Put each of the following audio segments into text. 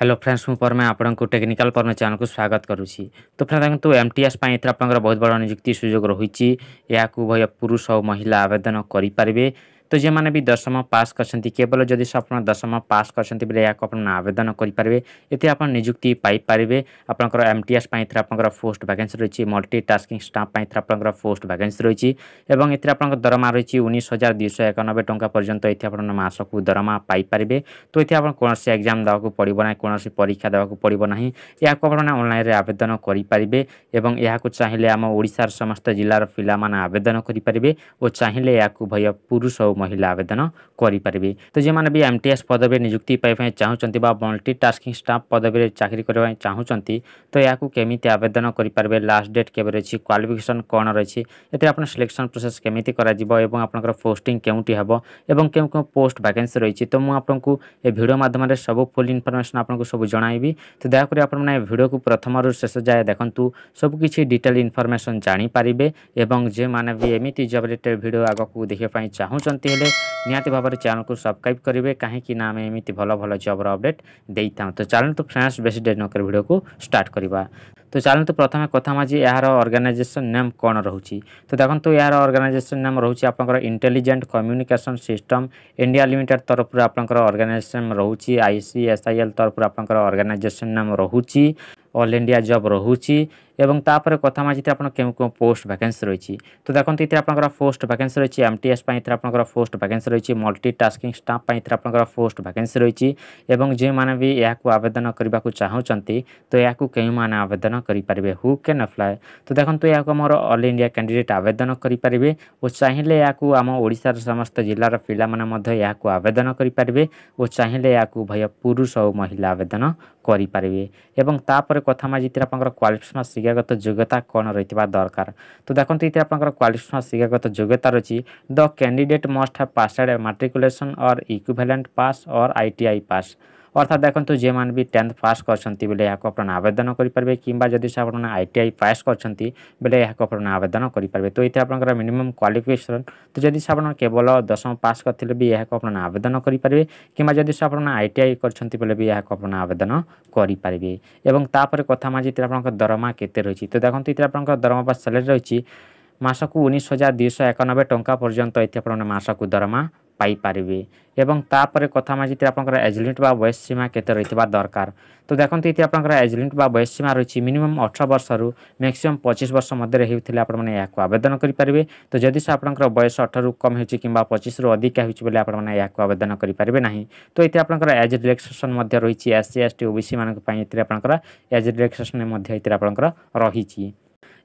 hello friends मु परमे आपको technical परमे channel को स्वागत करुच्ची तो फ्रेंड्स देखो एम टी एस एपर बहुत बड़ा निजुक्ति सुजोग रही या भाई पुरुष और महिला आवेदन करें ତ ଯେଉଁମାନେ ବି ଦଶମ ପାସ୍ କରିଛନ୍ତି କେବଳ ଯଦି ଆପଣ ଦଶମ ପାସ୍ କରିଛନ୍ତି ବୋଲେ ଏହାକୁ ଆପଣ ଆବେଦନ କରିପାରିବେ ଏଥିରେ ଆପଣ ନିଯୁକ୍ତି ପାଇପାରିବେ ଆପଣଙ୍କର ଏମ୍ ଟି ଏସ୍ ପାଇଁ ଏଥିରେ ଆପଣଙ୍କର ପୋଷ୍ଟ ଭ୍ୟାକେନ୍ସି ରହିଛି ମଲ୍ଟି ଟାସ୍କିଂ ଷ୍ଟାଫ୍ ପାଇଁ ଏଥିରେ ଆପଣଙ୍କର ପୋଷ୍ଟ ଭ୍ୟାକେନ୍ସି ରହିଛି ଏବଂ ଏଥିରେ ଆପଣଙ୍କ ଦରମା ରହିଛି ଉଣେଇଶ ହଜାର ଦୁଇଶହ ଏକାନବେ ଟଙ୍କା ପର୍ଯ୍ୟନ୍ତ ଏଠି ଆପଣ ମାସକୁ ଦରମା ପାଇପାରିବେ ତ ଏଠି ଆପଣ କୌଣସି ଏକ୍ଜାମ୍ ଦେବାକୁ ପଡ଼ିବ ନାହିଁ କୌଣସି ପରୀକ୍ଷା ଦେବାକୁ ପଡ଼ିବ ନାହିଁ ଏହାକୁ ଆପଣମାନେ ଅନଲାଇନ୍ରେ ଆବେଦନ କରିପାରିବେ ଏବଂ ଏହାକୁ ଚାହିଁଲେ ଆମ ଓଡ଼ିଶାର ସମସ୍ତ ଜିଲ୍ଲାର ପିଲାମାନେ ଆବେଦନ କରିପାରିବେ ଓ ଚାହିଁଲେ ଏହାକୁ ଭୟ ପୁରୁଷ ମହିଳା ଆବେଦନ କରିପାରିବେ ତ ଯେଉଁମାନେ ବି ଏମ୍ଟିଏସ୍ ପଦବୀରେ ନିଯୁକ୍ତି ପାଇବା ଚାହୁଁଛନ୍ତି ବା ମଲ୍ଟି ଟାସ୍କିଂ ଷ୍ଟାଫ୍ ପଦବୀରେ ଚାକିରି କରିବା ପାଇଁ ଚାହୁଁଛନ୍ତି ତ ଏହାକୁ କେମିତି ଆବେଦନ କରିପାରିବେ ଲାଷ୍ଟ ଡେଟ୍ କେବେ ରହିଛି କ୍ୱାଲିଫିକେସନ୍ କ'ଣ ରହିଛି ଏଥିରେ ଆପଣ ସିଲେକ୍ସନ୍ ପ୍ରୋସେସ୍ କେମିତି କରାଯିବ ଏବଂ ଆପଣଙ୍କର ପୋଷ୍ଟିଂ କେଉଁଠି ହେବ ଏବଂ କେଉଁ କେଉଁ ପୋଷ୍ଟ ଭ୍ୟାକେନ୍ସି ରହିଛି ତ ମୁଁ ଆପଣଙ୍କୁ ଏ ଭିଡ଼ିଓ ମାଧ୍ୟମରେ ସବୁ ଫୁଲ୍ ଇନଫର୍ମେସନ୍ ଆପଣଙ୍କୁ ସବୁ ଜଣାଇବି ତ ଦୟାକରି ଆପଣମାନେ ଭିଡ଼ିଓକୁ ପ୍ରଥମରୁ ଶେଷ ଯାଏ ଦେଖନ୍ତୁ ସବୁକିଛି ଡିଟେଲ୍ ଇନଫର୍ମେସନ୍ ଜାଣିପାରିବେ ଏବଂ ଯେଉଁମାନେ ବି ଏମିତି ଜବ୍ ରିଲେଟେଡ଼୍ ଭିଡ଼ିଓ ଆଗକୁ ଦେଖିବା ପାଇଁ ଚାହୁଁଛନ୍ତି ପାଇବାକେ ହେଲେ ନିହାତି ଭାବରେ ଚ୍ୟାନେଲକୁ ସବସ୍କ୍ରାଇବ୍ କରିବେ କାହିଁକିନା ଆମେ ଏମିତି ଭଲ ଭଲ ଜବ୍ର ଅପଡ଼େଟ୍ ଦେଇଥାଉ ତ ଚାଲନ୍ତୁ ଫ୍ରେଣ୍ଡସ୍ ବେଶୀ ଡେରି ନକରି ଭିଡ଼ିଓକୁ ଷ୍ଟାର୍ଟ କରିବା তো ଚାଲନ୍ତୁ ପ୍ରଥମେ କଥା ମାଝି ଏହାର ଅର୍ଗାନାଇଜେସନ୍ ନେମ୍ କ'ଣ ରହୁଛି ତ ଦେଖନ୍ତୁ ଏହାର ଅର୍ଗାନାଇଜେସନ୍ ନେମ୍ ରହୁଛି ଆପଣଙ୍କର intelligent communication system India limited ତରଫରୁ ଆପଣଙ୍କର ଅର୍ଗାନାଇଜେସନ୍ ରହୁଛି I C S I L ତରଫରୁ ଆପଣଙ୍କର ଅର୍ଗାନାଇଜେସନ୍ ନେମ୍ ରହୁଛି অল ইন্ডিয়া জব রয়েছে এবং তাপরে কথা মাঝিতে আপনার কেউ কেউ পোস্ট ভ্যাকেন্সি রয়েছে তো দেখুন এতে আপনার পোস্ট ভ্যাকেন্সি রয়েছে এমটিএস এর আপনার পোস্ট ভ্যাকেন্সি রয়েছে মল্টি টাস্কিং স্টাফ এর আপনার পোস্ট ভ্যাকেন্সি রয়েছে এবং যে মানে বি এখন আবেদন করা চাহুমান তো এখন কেউ মানে আবেদন કરી પરબે હુ કેન એપ્લાય તો દેખન તુયા કોમોર ઓલ ઇન્ડિયા કેન્ડિડેટ આવેદન કરી પરબે ઓ ચાહેલે આકુ આમો ઓડિસાર સમસ્ત જિલ્લાર ફીલા મન મધ યાકુ આવેદન કરી પરબે ઓ ચાહેલે આકુ ભય પુરુષ ઓ મહિલા આવેદન કરી પરબે એવંગ તા પર કથા મા જીતરા આપંગર ક્વોલિફિકેશન સિકાગત યોગ્યતા કોન રઈતિવા દરકાર તો દેખન ત ઇત આપંગર ક્વોલિફિકેશન સિકાગત યોગ્યતા રચી the candidate must have passed matriculation or equivalent pass or ITI pass অর্থাৎ দেখନ୍ତୁ ଯେଉଁମାନେ ବି ଟେନ୍ଥ ପାସ୍ କରିଛନ୍ତି ବେଲେ ଏହାକୁ ଆପଣ ଆବେଦନ କରିପାରିବେ କିମ୍ବା ଯଦି ଆପଣ ଆଇ ଟି ଆଇ ପାସ୍ କରିଛନ୍ତି ବେଲେ ଏହାକୁ ଆପଣ ଆବେଦନ କରିପାରିବେ ତ ଏଇଠି ଆପଣଙ୍କର ମିନିମମ୍ କ୍ୱାଲିଫିକେସନ୍ ତ ଯଦି ଆପଣ କେବଳ ଦଶମ ପାସ୍ କରିଥିଲେ ବି ଏହାକୁ ଆପଣ ଆବେଦନ କରିପାରିବେ କିମ୍ବା ଯଦି ଆପଣ ଆଇ ଟି ଆଇ କରିଛନ୍ତି ବେଲେ ବି ଏହାକୁ ଆପଣ ଆବେଦନ କରିପାରିବେ ଏବଂ ତାପରେ କଥା ମାଝି ଏଥିରେ ଆପଣଙ୍କ ଦରମା କେତେ ରହିଛି ତ ଦେଖନ୍ତୁ ଏଥିରେ ଆପଣଙ୍କ ଦରମା ବା ସ୍ୟାଲେରି ରହିଛି ମାସକୁ ଉଣେଇଶ ହଜାର ଦୁଇଶହ ଏକାନବେ ଟଙ୍କା ପର୍ଯ୍ୟନ୍ତ ଏଠି ଆପଣମାନେ ମାସକୁ ଦରମା পাই পারিবে এবং তাপরে কথামা জিᱛে আপোনকৰ এজ লিমিট বা বয়স সীমা কতো ৰৈ থবা দরকার তো দেখোন্ত ইতে আপোনকৰ এজ লিমিট বা বয়স সীমা ৰৈছি মিনিমাম 18 বছৰৰ মাক্সিমাম 25 বছৰৰ মধ্যে ৰৈ থলে আপোন মানে ইয়াক আবেদন কৰি পৰিবে তো যদি স আপোনকৰ বয়স 18 ৰ কম হৈছে কিম্বা 25 ৰ অধিক হৈছে বলে আপোন মানে ইয়াক আবেদন কৰি পৰিবে নাই তো ইতে আপোনকৰ এজ ৰিল্যাক্সেশ্বন মধ্য ৰৈছি एससी एसटी ओबीसी মানক পাই ইতে আপোনকৰ এজ ৰিল্যাক্সেশ্বনৰ মধ্য ইতে আপোনকৰ ৰৈছি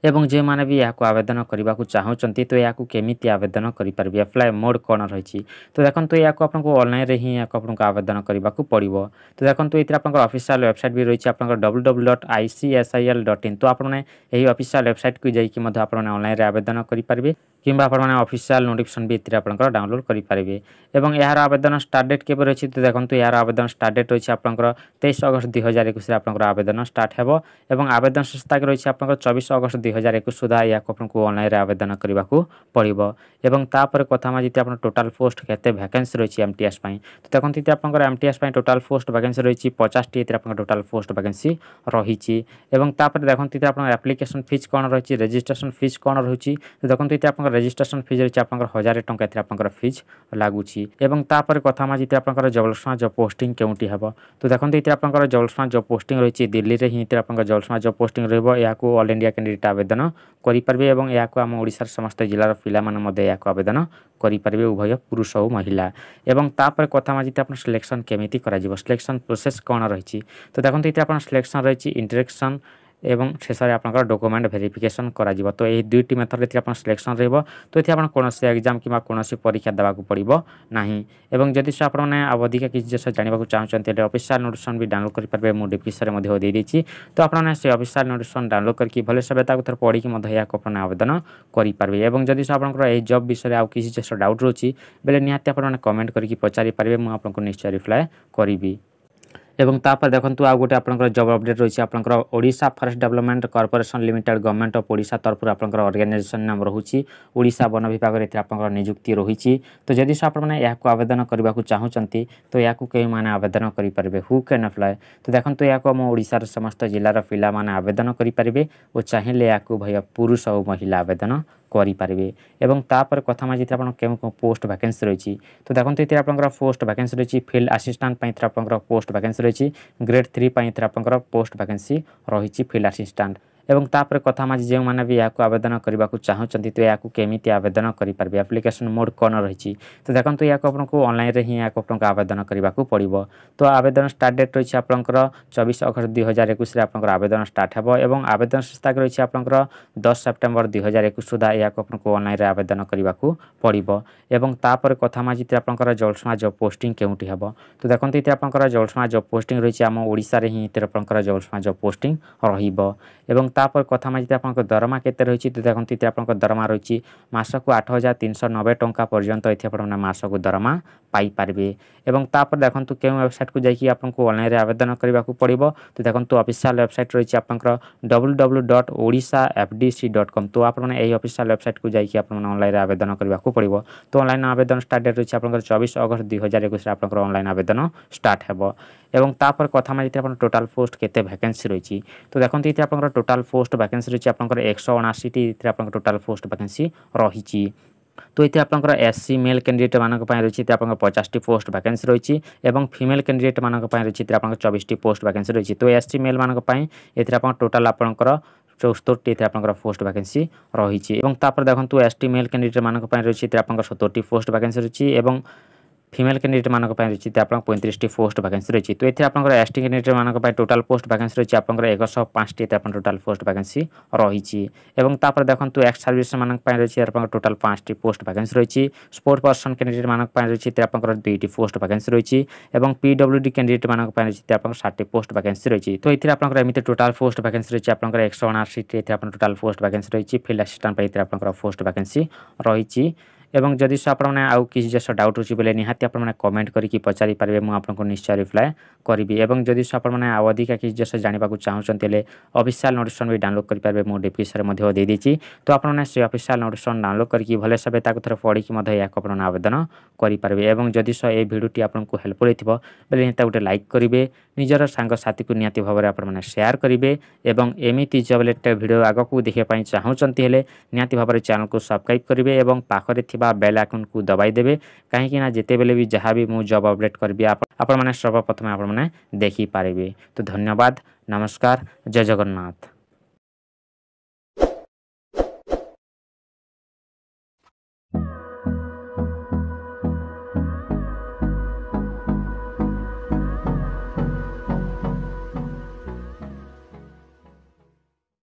এবং ଯେଉଁମାନେ ବି ଏହାକୁ ଆବେଦନ କରିବାକୁ ଚାହୁଁଛନ୍ତି ତ ଏହାକୁ କେମିତି ଆବେଦନ କରିପାରିବେ ଆପ୍ଲାଏ ମୋଡ଼୍ କ'ଣ ରହିଛି ତ ଦେଖନ୍ତୁ ଏହାକୁ ଆପଣଙ୍କୁ ଅନଲାଇନ୍ରେ ହିଁ ଏହାକୁ ଆପଣଙ୍କୁ ଆବେଦନ କରିବାକୁ ପଡ଼ିବ ତ ଦେଖନ୍ତୁ ଏଥିରେ ଆପଣଙ୍କର ଅଫିସିଆଲ୍ ୱେବସାଇଟ୍ ବି ରହିଛି ଆପଣଙ୍କର W W dot I C S I L dot in ତ ଆପଣମାନେ ଏହି ଅଫିସିଆଲ୍ ୱେବସାଇଟ୍କୁ ଯାଇକି ମଧ୍ୟ ଆପଣମାନେ ଅନଲାଇନ୍ରେ ଆବେଦନ କରିପାରିବେ কিংবা আপনার অফিসিয়াল নোটিফিকেশন বি এতে আপনার ডাউনলোড করে পারবে এবং এর আবেদন স্টার্ট ডেট কেবে রয়েছে তো দেখুন এর আবেদন স্টার্ট ডেট রয়েছে আপনার তেইশ অগস্ট দুই হাজার একুশে আপনার আবেদন স্টার্ট হব এবং আবেদন শেষ তারিখ রয়েছে আপনার চবিশ অগস্ট দুই ଦୁଇହଜାର ଏକୋଇଶ ସୁଦ୍ଧା ଏହାକୁ ଆପଣଙ୍କୁ ଅନଲାଇନ୍ରେ ଆବେଦନ କରିବାକୁ ପଡ଼ିବ ଏବଂ ତାପରେ କଥା ଆମେ ଯଦି ଆପଣ ଟୋଟାଲ୍ ପୋଷ୍ଟ କେତେ ଭ୍ୟାକେନ୍ସି ରହିଛି ଏମ୍ ଟି ଏସ୍ ପାଇଁ ତ ଦେଖନ୍ତୁ ଯଦି ଆପଣଙ୍କର ଏମ୍ ଟି ଏସ୍ ପାଇଁ ଟୋଟାଲ୍ ପୋଷ୍ଟ ଭ୍ୟାକେନ୍ସି ରହିଛି ପଚାଶଟି ଏଥିରେ ଆପଣଙ୍କ ଟୋଟାଲ୍ ପୋଷ୍ଟ ଭ୍ୟାକେନ୍ସି ରହିଛି ଏବଂ ତାପରେ ଦେଖନ୍ତୁ ଏଥିରେ ଆପଣଙ୍କ ଆପ୍ଲିକେସନ୍ ଫିଜ୍ କ'ଣ ରହିଛି ରେଜିଷ୍ଟ୍ରେସନ୍ ଫିଜ୍ କ'ଣ ରହୁଛି ଦେଖନ୍ତୁ ଏଠି ଆପଣଙ୍କର ରେଜିଷ୍ଟ୍ରେସନ୍ ଫିଜ୍ ରହିଛି ଆପଣଙ୍କର ହଜାରେ ଟଙ୍କା ଏଥିରେ ଆପଣଙ୍କର ଫିଜ୍ ଲାଗୁଛି ଏବଂ ତାପରେ କଥା ଆମେ ଯଦି ଆପଣଙ୍କର ଜବଲସମା ଜବ୍ ପୋଷ୍ଟିଂ କେଉଁଠି ହେବ ତ ଦେଖନ୍ତୁ ଏଥିରେ ଆପଣଙ୍କର ଜବଲସମା ଜବ୍ ପୋଷ୍ଟିଂ ରହିଛି ଦିଲ୍ଲୀରେ ହିଁ ଏଥିରେ ଆପଣଙ୍କର ଜବଲସମା ଜବ୍ ପୋଷ୍ଟିଂ ରହିବ ଏହାକୁ ଅଲ୍ ଇଣ୍ଡିଆ କ୍ୟାଣ୍ଡିଡେଟ୍ আবেদন କରିପାରିବେ ଏବଂ ଏହାକୁ ଆମ ଓଡ଼ିଶାର ସମସ୍ତ ଜିଲ୍ଲାର ପିଲାମାନେ ମଧ୍ୟ ଏହାକୁ ଆବେଦନ କରିପାରିବେ ଉଭୟ ପୁରୁଷ ଓ ମହିଳା ଏବଂ ତାପରେ କଥା ମାଜିତେ ଆପଣ ସିଲେକ୍ସନ୍ କେମିତି କରାଯିବ ସିଲେକ୍ସନ୍ ପ୍ରୋସେସ୍ କ'ଣ ରହିଛି ତ ଦେଖନ୍ତୁ ଏଥିରେ ଆପଣ ସିଲେକ୍ସନ୍ ରହିଛି ଇଣ୍ଟରେକ୍ସନ୍ ଏବଂ ଶେଷରେ ଆପଣଙ୍କର ଡକୁମେଣ୍ଟ ଭେରିଫିକେସନ୍ କରାଯିବ ତ ଏହି ଦୁଇଟି ମେଥଡ଼ରେ ଏଥିରେ ଆପଣ ସିଲେକ୍ସନ୍ ରହିବ ତ ଏଠି ଆପଣ କୌଣସି ଏକ୍ଜାମ୍ କିମ୍ବା କୌଣସି ପରୀକ୍ଷା ଦେବାକୁ ପଡ଼ିବ ନାହିଁ ଏବଂ ଯଦି ସେ ଆପଣମାନେ ଆଉ ଅଧିକା କିଛି ଜିନିଷ ଜାଣିବାକୁ ଚାହୁଁଛନ୍ତି ହେଲେ ଅଫିସିଆଲ୍ ନୋଟିସନ୍ ବି ଡାଉନଲୋଡ଼ କରିପାରିବେ ମୁଁ ଡିସ୍କ୍ରିପ୍ସନ୍ରେ ମଧ୍ୟ ଦେଇଦେଇଛି ତ ଆପଣମାନେ ସେ ଅଫିସିଆଲ୍ ନୋଟିସନ୍ ଡାଉନଲୋଡ଼ କରିକି ଭଲସେ ତାକୁ ଥରେ ପଢ଼ିକି ମଧ୍ୟ ଏହାକୁ ଆପଣ ଆବେଦନ କରିପାରିବେ ଏବଂ ଯଦି ଆପଣଙ୍କର ଏହି ଜବ୍ ବିଷୟରେ ଆଉ କିଛି ଜିନିଷ ଡାଉଟ୍ ରହୁଛି ବେଲେ ନିହାତି ଆପଣମାନେ କମେଣ୍ଟ କରିକି ପଚାରିପାରିବେ ମୁଁ ଆପଣଙ୍କୁ ନିଶ୍ଚୟ ରିପ୍ଲାଏ କରିବି এবং তাপরে দেখন্তু আউ গোটে আপনার জব অপডেট রয়েছে আপনার Odisha forest development corporation limited government of Odisha তরফর আপনার অর্গানাইজেসন নাম রয়েছে ওড়িশা বন বিভাগের এতে আপনার নিযুক্তি রয়েছে তো যদি আপনার এখন আবেদন করা চাহুমান তো এখন কেউ মানে আবেদন করে পারবে হু ক্যান আপ্লাই তো দেখুন এখন আমার ওড়িশার সমস্ত জেলার পিলা মানে আবেদন করে পারবে ও চাইলে এখন ভাইয়া পুরুষ ও মহিলা আবেদন କରିପାରିବେ ଏବଂ ତାପରେ କଥା ମାଜି ଆପଣ କେଉଁ କେଉଁ ପୋଷ୍ଟ ଭ୍ୟାକେନ୍ସି ରହିଛି ତ ଦେଖନ୍ତୁ ଏଥିରେ ଆପଣଙ୍କର ପୋଷ୍ଟ ଭ୍ୟାକେନ୍ସି ରହିଛି ଫିଲ୍ଡ ଆସିଷ୍ଟାଣ୍ଟ ପାଇଁ ଏଥିରେ ଆପଣଙ୍କର ପୋଷ୍ଟ ଭ୍ୟାକେନ୍ସି ରହିଛି ଗ୍ରେଡ୍ ଥ୍ରୀ ପାଇଁ ଏଥିରେ ଆପଣଙ୍କର ପୋଷ୍ଟ ଭ୍ୟାକେନ୍ସି ରହିଛି ଫିଲ୍ଡ ଆସିଷ୍ଟାଣ୍ଟ এবং ତାପରେ କଥା ମାଝି ଯେଉଁମାନେ ବି ଏହାକୁ ଆବେଦନ କରିବାକୁ ଚାହୁଁଛନ୍ତି ତ ଏହାକୁ କେମିତି ଆବେଦନ କରିପାରିବେ ଆପ୍ଲିକେସନ୍ ମୋଡ଼୍ କ'ଣ ରହିଛି ତ ଦେଖନ୍ତୁ ଏହାକୁ ଆପଣଙ୍କୁ ଅନଲାଇନ୍ରେ ହିଁ ଏହାକୁ ଆପଣଙ୍କୁ ଆବେଦନ କରିବାକୁ ପଡ଼ିବ ତ ଆବେଦନ ଷ୍ଟାର୍ଟ ଡେଟ୍ ରହିଛି ଆପଣଙ୍କର ଚବିଶ ଅଗଷ୍ଟ ଦୁଇ ହଜାର ଏକୋଇଶରେ ଆପଣଙ୍କର ଆବେଦନ ଷ୍ଟାର୍ଟ ହେବ ଏବଂ ଆବେଦନ ଶେଷ ତାରିଖ ରହିଛି ଆପଣଙ୍କର ଦଶ ସେପ୍ଟେମ୍ବର ଦୁଇ ହଜାର ଏକୋଇଶ ସୁଦ୍ଧା ଏହାକୁ ଆପଣଙ୍କୁ ଅନଲାଇନ୍ରେ ଆବେଦନ କରିବାକୁ ପଡ଼ିବ ଏବଂ ତାପରେ କଥା ମାଝି ଏଥିରେ ଆପଣଙ୍କର ଜଳସମା ଜବ୍ ପୋଷ୍ଟିଂ କେଉଁଠି ହେବ ତ ଦେଖନ୍ତୁ ଏଥିରେ ଆପଣଙ୍କର ଜଳସମା ଜବ୍ ପୋଷ୍ଟିଂ ରହିଛି ଆମ ଓଡ଼ିଶାରେ ହିଁ ଏଥିରେ ଆପଣଙ୍କର ଜଳସମା ଜବ୍ ପୋଷ୍ଟିଂ ରହିବ ଏବଂ ତାପରେ କଥା ଆମେ ଯଦି ଆପଣଙ୍କ ଦରମା କେତେ ରହିଛି ତ ଦେଖନ୍ତୁ ଏଠି ଆପଣଙ୍କ ଦରମା ରହିଛି ମାସକୁ ଆଠ ହଜାର ତିନିଶହ ନବେ ଟଙ୍କା ପର୍ଯ୍ୟନ୍ତ ଏଠି ଆପଣମାନେ ମାସକୁ ଦରମା ପାଇପାରିବେ ଏବଂ ତାପରେ ଦେଖନ୍ତୁ କେଉଁ ୱେବସାଇଟ୍କୁ ଯାଇକି ଆପଣଙ୍କୁ ଅନଲାଇନ୍ରେ ଆବେଦନ କରିବାକୁ ପଡ଼ିବ ତ ଦେଖନ୍ତୁ ଅଫିସିଆଲ୍ ୱେବସାଇଟ୍ ରହିଛି ଆପଣଙ୍କର W W dot Odisha F D C dot com ତ ଆପଣମାନେ ଏହି ଅଫିସିଆଲ୍ ୱେବସାଇଟ୍କୁ ଯାଇକି ଆପଣମାନେ ଅନଲାଇନ୍ରେ ଆବେଦନ କରିବାକୁ ପଡ଼ିବ ତ ଅନଲାଇନ୍ ଆବେଦନ ଷ୍ଟାର୍ଟ ଡେଟ୍ ରହିଛି ଆପଣଙ୍କର ଚବିଶ ଅଗଷ୍ଟ ଦୁଇ ହଜାର ଏକୋଇଶରେ ଆପଣଙ୍କର ଅନଲାଇନ୍ ଆବେଦନ ଷ୍ଟାର୍ଟ ହେବ ଏବଂ ତାପରେ କଥା ଆମେ ଯଦି ଆପଣ ଟୋଟାଲ୍ ପୋଷ୍ଟ କେତେ ଭ୍ୟାକେନ୍ସି ରହିଛି ତ ଦେଖନ୍ତୁ ଏଠି ଆପଣଙ୍କର ଟୋଟାଲ୍ ପୋଷ୍ଟ ଭାକେନ୍ସି ରହିଛି ଆପଣଙ୍କର ଏକଶହ ଅଣାଅଶୀଟିରେ ଆପଣଙ୍କର ଟୋଟାଲ୍ ପୋଷ୍ଟ ଭାକେନ୍ସି ରହିଛି তো এতে আপনার এসসি মেল ক্যান্ডিডেট মানুষ রয়েছে আপনার পচাশটি পোস্ট ভ্যাকেন্সি রয়েছে এবং ফিমেল ক্যান্ডিডেট মানুষ রয়েছে আপনার চবিশটি পোস্ট ভ্যাকেন্সি রয়েছে তো এসসি মেল মানুষ এতে আপনার টোটাল আপনার চৌস্তরটি এতে আপনার পোস্ট ভ্যাকেন্সি রয়েছে এবং তারপরে দেখুন এসটি মেল ক্যান্ডিডেট মানুষ রয়েছে এতে আপনার সতরটি পোস্ট ভ্যাকেন্সি রয়েছে এবং ফিমেল କ୍ୟାଣ୍ଡିଡେଟ୍ମାନଙ୍କ ପାଇଁ ରହିଛି ଆପଣଙ୍କ ପଇଁତିରିଶଟି ପୋଷ୍ଟ ଭାକାନ୍ସି ରହିଛି ତ ଏଥିରେ ଆପଣଙ୍କର ଏସ୍ ଟି କ୍ୟାଣ୍ଡିଡେଟ୍ମାନଙ୍କ ପାଇଁ ଟୋଟାଲ୍ ପୋଷ୍ଟ ଭାକାନ୍ସି ରହିଛି ଆପଣଙ୍କର ଏକଶହ ପାଞ୍ଚଟି ଏଥିରେ ଆପଣ ଟୋଟାଲ୍ ପୋଷ୍ଟ ଭାକାନ୍ସି ରହିଛି ଏବଂ ତାପରେ ଦେଖନ୍ତୁ ଏକ୍ସ ସର୍ଭିସମାନଙ୍କ ପାଇଁ ରହିଛି ଆପଣଙ୍କର ଟୋଟାଲ୍ ପାଞ୍ଚଟି ପୋଷ୍ଟ ଭାକାନ୍ସି ରହିଛି ସ୍ପୋର୍ଟ ପର୍ସନ୍ କ୍ୟାଣ୍ଡିଡେଟ୍ମାନଙ୍କ ପାଇଁ ରହିଛି ଏଥିରେ ଆପଣଙ୍କର ଦୁଇଟି ପୋଷ୍ଟ ଭାକାନ୍ସି ରହିଛି ଏବଂ ପିଡବ୍ଲ୍ୟୁଡି କ୍ୟାଣ୍ଡିଡେଟ୍ମାନଙ୍କ ପାଇଁ ରହିଛି ଏଥିରେ ଆପଣଙ୍କର ଷାଟଟି ପୋଷ୍ଟ ଭାକାନ୍ସି ରହିଛି ତ ଏଥିରେ ଆପଣଙ୍କର ଏମିତି ଟୋଟାଲ୍ ପୋଷ୍ଟ ଭାକାନ୍ସି ରହିଛି ଆପଣଙ୍କର ଏକଶହ ଅଣାଅଶୀଟି ଏଥିରେ ଆପଣ ଟୋଟାଲ୍ ପୋଷ୍ଟ ଭାକାନ୍ସି ରହିଛି ଫିଲ୍ଡ ଆସିଷ୍ଟାଣ୍ଟ ପାଇଁ ଏଥିରେ ଆପଣଙ୍କର ପୋଷ୍ଟ ଭାକାନ୍ସି ରହିଛି এবং যদি আপনার মানে আউ কিছু জিনিস ডাউট রয়েছে বলে নিহতি আপনার কমেন্ট মানে করি পচারি পারে মু আপনার নিশ্চয় রিপ্লাই করবি এবং যদি আপনার আউ অধিকা কিছু জিনিস জাঁয়া চাহুন হলে অফিসিয়াল নোটিফিকেসন বি ডাউনলোড করে পারে মু ডিসক্রিপশন দিয়েছি তো আপনার সেই অফিসিয়াল নোটিফিকেসন ডাউনলোড করি ভালো হিসাবে তাকে থাকে পড়ি আপনার আবেদন করে পারে এবং যদি এই ভিডিওটি আপনার হেল্পফুল হয়েছে বলে নিহতি গোটে লাইক করবে নিজের সাংসাথী নিহতি ভাবে আপনার সেয়ার করবে এবং এমিতি জবলেট ভিডিও আগকু দেখা চাহুন হলে নিহতি ভাবে চ্যানেল সবসক্রাইব করবে এবং পাখে থাকা ବା ବେଲ୍ ଆଇକନ୍କୁ ଦବାଇ ଦେବେ କାହିଁକିନା ଯେତେବେଳେ ବି ଯାହା ବି ମୁଁ ଜବ୍ ଅପଡ଼େଟ୍ କରିବି ଆପଣମାନେ ସର୍ବପ୍ରଥମେ ଆପଣମାନେ ଦେଖିପାରିବେ ତ ଧନ୍ୟବାଦ ନମସ୍କାର ଜୟ ଜଗନ୍ନାଥ